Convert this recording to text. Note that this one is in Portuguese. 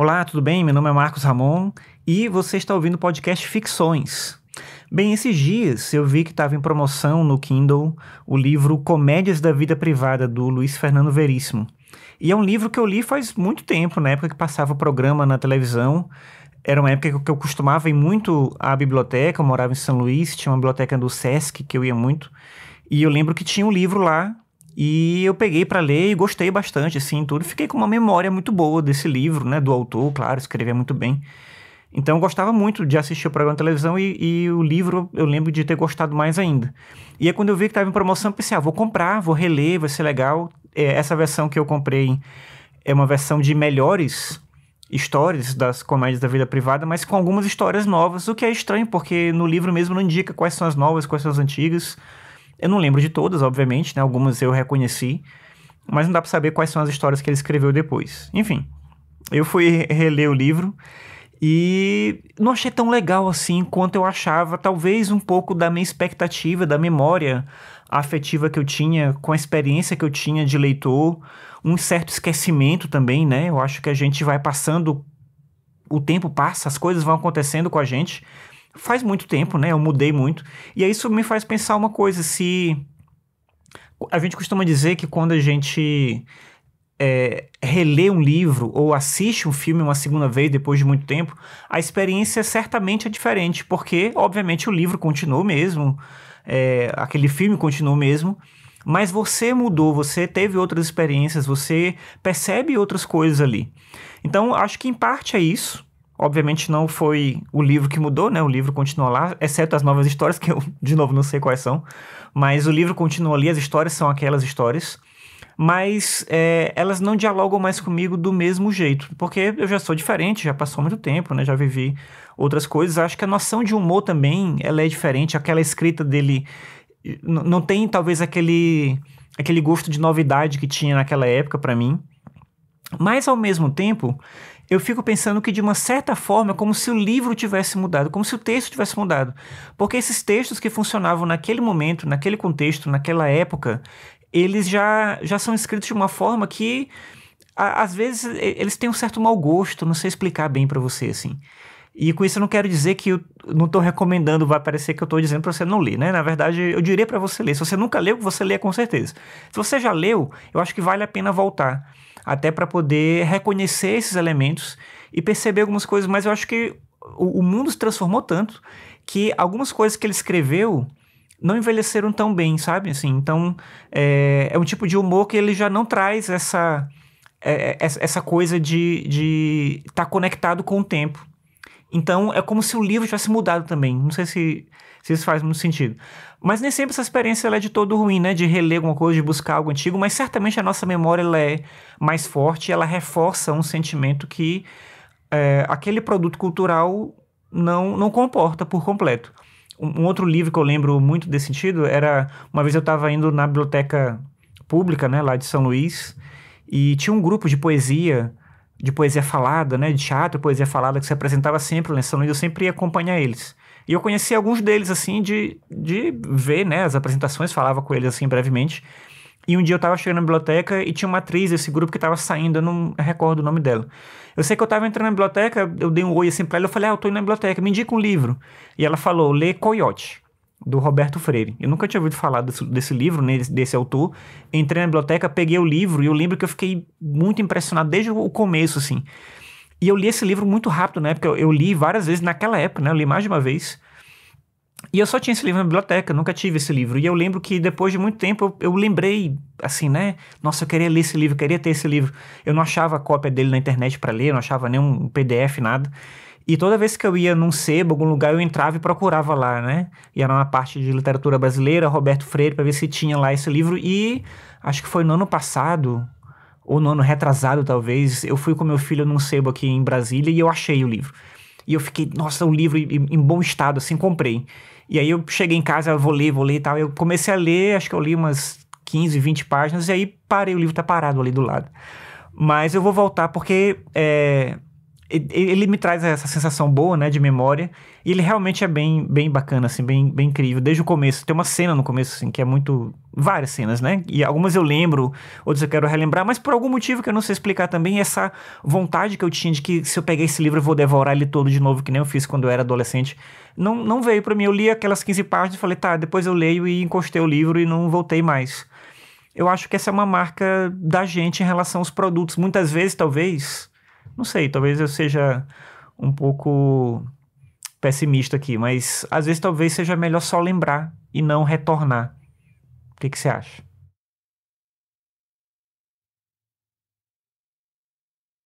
Olá, tudo bem? Meu nome é Marcos Ramon e você está ouvindo o podcast Ficções. Bem, esses dias eu vi que estava em promoção no Kindle o livro Comédias da Vida Privada do Luiz Fernando Veríssimo. E é um livro que eu li faz muito tempo, na época que passava o programa na televisão. Era uma época que eu costumava ir muito à biblioteca, eu morava em São Luís, tinha uma biblioteca do SESC que eu ia muito. E eu lembro que tinha um livro lá e eu peguei para ler e gostei bastante, assim, tudo. Fiquei com uma memória muito boa desse livro, né? Do autor, claro, escrevia muito bem. Então eu gostava muito de assistir o programa de televisão e, e, o livro eu lembro de ter gostado mais ainda. E é quando eu vi que estava em promoção, eu pensei, ah, vou comprar, vou reler, vai ser legal. É, essa versão que eu comprei é uma versão de melhores histórias das comédias da vida privada, mas com algumas histórias novas, o que é estranho, porque no livro mesmo não indica quais são as novas, quais são as antigas. Eu não lembro de todas, obviamente, né? Algumas eu reconheci, mas não dá para saber quais são as histórias que ele escreveu depois. Enfim, eu fui reler o livro e não achei tão legal assim quanto eu achava, talvez um pouco da minha expectativa, da memória afetiva que eu tinha, com a experiência que eu tinha de leitor, um certo esquecimento também, né? Eu acho que a gente vai passando, o tempo passa, as coisas vão acontecendo com a gente faz muito tempo, né? Eu mudei muito. E aí isso me faz pensar uma coisa, se... A gente costuma dizer que quando a gente é, relê um livro ou assiste um filme uma segunda vez depois de muito tempo, a experiência certamente é diferente, porque, obviamente, o livro continuou mesmo, é, aquele filme continuou mesmo, mas você mudou, você teve outras experiências, você percebe outras coisas ali. Então, acho que em parte é isso. Obviamente não foi o livro que mudou, né? O livro continua lá, exceto as novas histórias, que eu, de novo, não sei quais são. Mas o livro continua ali, as histórias são aquelas histórias. Mas é, elas não dialogam mais comigo do mesmo jeito, porque eu já sou diferente, já passou muito tempo, né? Já vivi outras coisas. Acho que a noção de humor também, ela é diferente. Aquela escrita dele não tem, talvez, aquele, aquele gosto de novidade que tinha naquela época para mim. Mas, ao mesmo tempo, eu fico pensando que de uma certa forma é como se o livro tivesse mudado, como se o texto tivesse mudado. Porque esses textos que funcionavam naquele momento, naquele contexto, naquela época, eles já, já são escritos de uma forma que a, às vezes eles têm um certo mau gosto, não sei explicar bem para você assim. E com isso eu não quero dizer que eu não estou recomendando, vai parecer que eu estou dizendo para você não ler, né? Na verdade, eu diria para você ler. Se você nunca leu, você lê com certeza. Se você já leu, eu acho que vale a pena voltar até para poder reconhecer esses elementos e perceber algumas coisas. Mas eu acho que o, o mundo se transformou tanto que algumas coisas que ele escreveu não envelheceram tão bem, sabe? Assim, então é, é um tipo de humor que ele já não traz essa é, é essa coisa de estar de tá conectado com o tempo. Então é como se o livro tivesse mudado também. Não sei se, se isso faz muito sentido. Mas nem sempre essa experiência é de todo ruim, né? De reler alguma coisa, de buscar algo antigo, mas certamente a nossa memória ela é mais forte, ela reforça um sentimento que é, aquele produto cultural não, não comporta por completo. Um, um, outro livro que eu lembro muito desse sentido era uma vez eu estava indo na biblioteca pública, né, lá de São Luís, e tinha um grupo de poesia de poesia falada, né, de teatro, poesia falada, que se apresentava sempre lá em São Luís, eu sempre ia acompanhar eles. E eu conheci alguns deles, assim, de, de ver, né, as apresentações, falava com eles, assim, brevemente. E um dia eu tava chegando na biblioteca e tinha uma atriz desse grupo que tava saindo, eu não recordo o nome dela. Eu sei que eu tava entrando na biblioteca, eu dei um oi assim pra ela, eu falei, ah, eu tô indo na biblioteca, me indica um livro. E ela falou, lê Coyote do Roberto Freire. Eu nunca tinha ouvido falar desse, desse livro, né, desse, desse, autor. Entrei na biblioteca, peguei o livro e eu lembro que eu fiquei muito impressionado desde o começo, assim. E eu li esse livro muito rápido né, Porque Eu, eu, li várias vezes naquela época, né? Eu li mais de uma vez. E eu só tinha esse livro na biblioteca, nunca tive esse livro. E eu lembro que depois de muito tempo eu, eu lembrei, assim, né? Nossa, eu queria ler esse livro, eu queria ter esse livro. Eu não achava cópia dele na internet para ler, não achava nenhum PDF, nada. E toda vez que eu ia num sebo, algum lugar, eu entrava e procurava lá, né? E era na parte de literatura brasileira, Roberto Freire, para ver se tinha lá esse livro. E acho que foi no ano passado, ou no ano retrasado talvez, eu fui com meu filho num sebo aqui em Brasília e eu achei o livro. E eu fiquei, nossa, o um livro em bom estado, assim, comprei. E aí eu cheguei em casa, vou ler, vou ler e tal. Eu comecei a ler, acho que eu li umas 15, 20 páginas, e aí parei, o livro tá parado ali do lado. Mas eu vou voltar porque é, ele me traz essa sensação boa, né, de memória, e ele realmente é bem, bem bacana, assim, bem, bem incrível, desde o começo, tem uma cena no começo, assim, que é muito, várias cenas, né, e algumas eu lembro, outras eu quero relembrar, mas por algum motivo que eu não sei explicar também, essa vontade que eu tinha de que se eu pegar esse livro eu vou devorar ele todo de novo, que nem eu fiz quando eu era adolescente, não, não veio para mim, eu li aquelas 15 páginas e falei, tá, depois eu leio e encostei o livro e não voltei mais. Eu acho que essa é uma marca da gente em relação aos produtos, muitas vezes, talvez não sei, talvez eu seja um pouco pessimista aqui, mas às vezes talvez seja melhor só lembrar e não retornar. O que, que você acha?